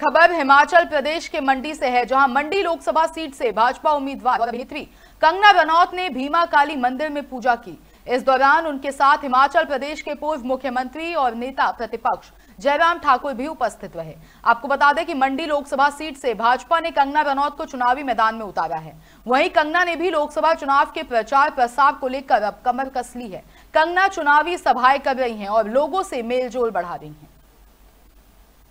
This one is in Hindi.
खबर हिमाचल प्रदेश के मंडी से है जहां मंडी लोकसभा सीट से भाजपा उम्मीदवार अभिनेत्री कंगना रनौत ने भीमा काली मंदिर में पूजा की इस दौरान उनके साथ हिमाचल प्रदेश के पूर्व मुख्यमंत्री और नेता प्रतिपक्ष जयराम ठाकुर भी उपस्थित रहे आपको बता दें कि मंडी लोकसभा सीट से भाजपा ने कंगना रनौत को चुनावी मैदान में उतारा है वहीं कंगना ने भी लोकसभा चुनाव के प्रचार प्रसार को लेकर अब कमर कस ली है कंगना चुनावी सभाएं कर रही है और लोगों से मेलजोल बढ़ा रही है